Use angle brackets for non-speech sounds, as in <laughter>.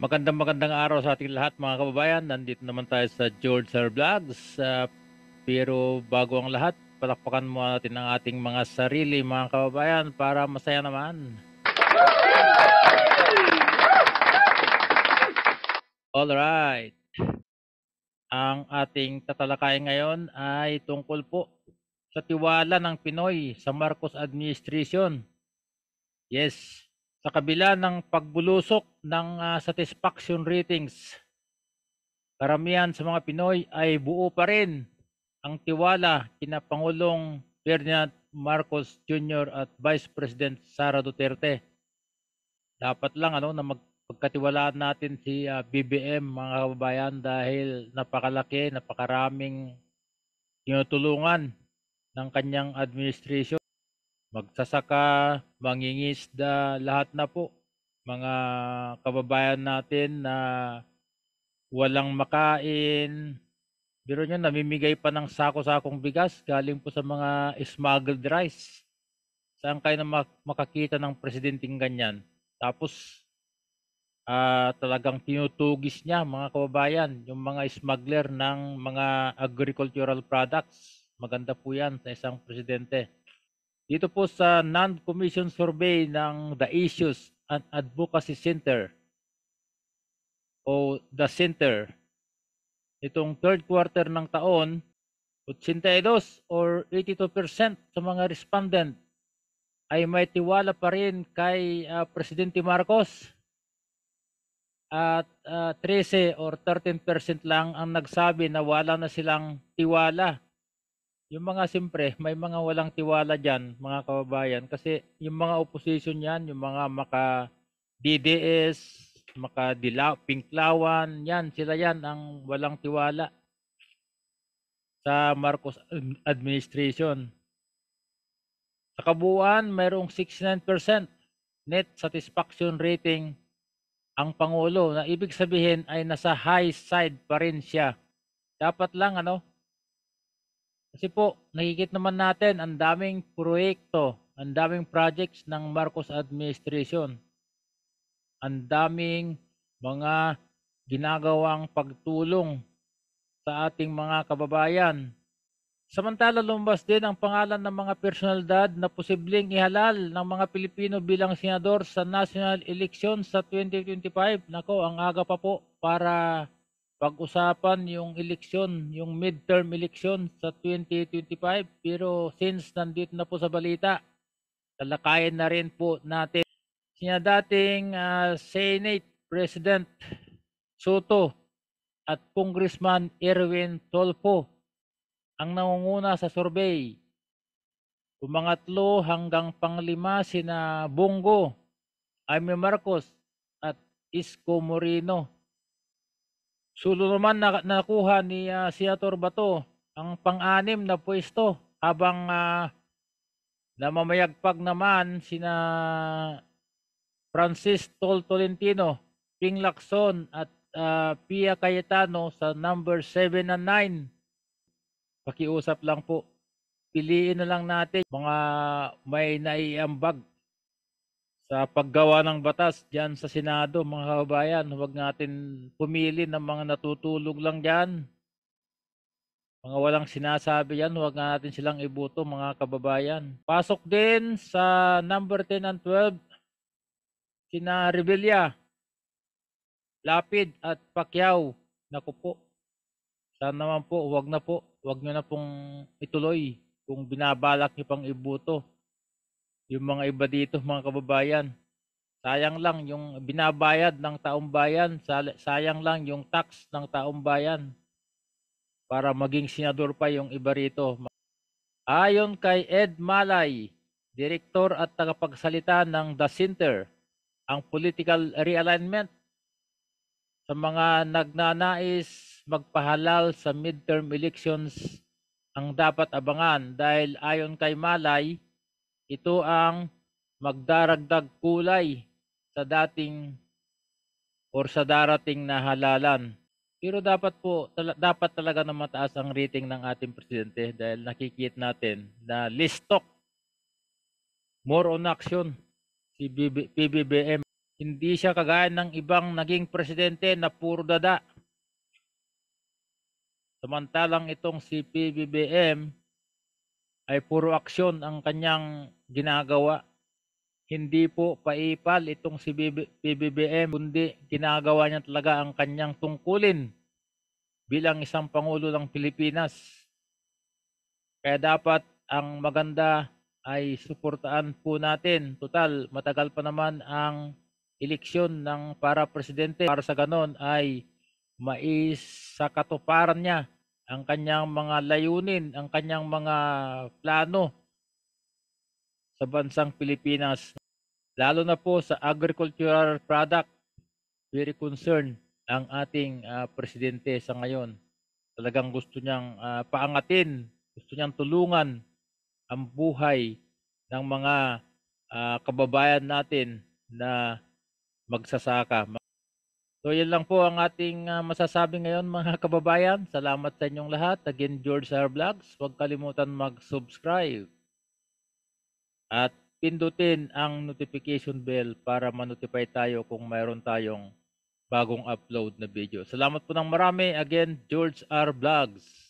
Magandang magandang araw sa ating lahat mga kababayan. Nandito naman tayo sa George Sir Vlogs. Uh, pero bago ang lahat, palakpakan mo natin ang ating mga sarili mga kababayan para masaya naman. All right. Ang ating tatalakay ngayon ay tungkol po sa tiwala ng Pinoy sa Marcos administration. Yes, sa kabila ng pagbulusok ng uh, satisfaction ratings. Karamihan sa mga Pinoy ay buo pa rin ang tiwala kina Pangulong Ferdinand Marcos Jr. at Vice President Sara Duterte. Dapat lang ano na magpagkatiwalaan natin si uh, ah, BBM mga kababayan dahil napakalaki, napakaraming tinutulungan ng kanyang administration magsasaka, mangingisda, lahat na po. Mga kababayan natin na walang makain. Biro nyo, namimigay pa ng sako-sakong bigas galing po sa mga smuggled rice. Saan kayo na makakita ng presidenting ganyan? Tapos, uh, talagang tinutugis niya mga kababayan, yung mga smuggler ng mga agricultural products. Maganda po yan sa isang presidente. Dito po sa non-commission survey ng The Issues and Advocacy Center o The Center, itong third quarter ng taon, 82 or 82% sa mga respondent ay may tiwala pa rin kay uh, Presidente Marcos at uh, ah, 13 or 13% lang ang nagsabi na wala na silang tiwala yung mga siyempre, may mga walang tiwala dyan, mga kababayan, kasi yung mga opposition yan, yung mga maka DDS, maka Dilaw, Pinklawan, yan, sila yan ang walang tiwala sa Marcos administration. Sa kabuuan, mayroong 69% net satisfaction rating ang Pangulo na ibig sabihin ay nasa high side pa rin siya. Dapat lang ano, kasi po, nakikita naman natin ang daming proyekto, ang daming projects ng Marcos administration. Ang daming mga ginagawang pagtulong sa ating mga kababayan. Samantala lumabas din ang pangalan ng mga personalidad na posibleng ihalal ng mga Pilipino bilang senador sa national election sa 2025. Nako, ang aga pa po para pag-usapan yung eleksyon, yung midterm eleksyon sa 2025. Pero since nandito na po sa balita, talakayan na rin po natin Sina dating uh, Senate President Soto at Congressman Erwin Tolpo ang nangunguna sa survey. Pumangatlo hanggang panglima sina Bongo, Amy Marcos at Isko Moreno Sulo naman na, nakuha ni uh, Senator Bato ang pang-anim na pwesto habang uh, namamayagpag naman sina Francis Tol Tolentino, Ping Lacson at uh, Pia Cayetano sa number 7 and 9. Pakiusap lang po. Piliin na lang natin mga may naiambag sa paggawa ng batas diyan sa Senado, mga kababayan. Huwag natin pumili ng mga natutulog lang diyan. Mga walang sinasabi yan, huwag na natin silang ibuto mga kababayan. Pasok din sa number 10 and 12, kina Revilla, Lapid at Pacquiao. Naku po, sana naman po, huwag na po, huwag nyo na pong ituloy kung binabalak nyo pang ibuto yung mga iba dito mga kababayan. Sayang lang yung binabayad ng taong bayan, sayang lang yung tax ng taong bayan para maging senador pa yung iba rito. Ayon kay Ed Malay, direktor at tagapagsalita ng The Center, ang political realignment sa mga nagnanais magpahalal sa midterm elections ang dapat abangan dahil ayon kay Malay, ito ang magdaragdag kulay sa dating or sa darating na halalan. Pero dapat po tala, dapat talaga na mataas ang rating ng ating presidente dahil nakikita natin na listok more on action si BB, PBBM. Hindi siya kagaya ng ibang naging presidente na puro dada. Samantalang itong si PBBM ay puro aksyon ang kanyang ginagawa. Hindi po paipal itong si BBM kundi ginagawa niya talaga ang kanyang tungkulin bilang isang Pangulo ng Pilipinas. Kaya dapat ang maganda ay suportaan po natin. Total, matagal pa naman ang eleksyon ng para presidente. Para sa ganon ay maisakatuparan niya ang kanyang mga layunin, ang kanyang mga plano sa bansang Pilipinas, lalo na po sa agricultural product, very concerned ang ating uh, presidente sa ngayon. Talagang gusto niyang uh, paangatin, gusto niyang tulungan ang buhay ng mga uh, kababayan natin na magsasaka. So yan lang po ang ating uh, masasabi ngayon <laughs> mga kababayan. Salamat sa inyong lahat. Again, George R. Vlogs. Huwag kalimutan mag-subscribe. At pindutin ang notification bell para manotify tayo kung mayroon tayong bagong upload na video. Salamat po ng marami. Again, George R. Vlogs.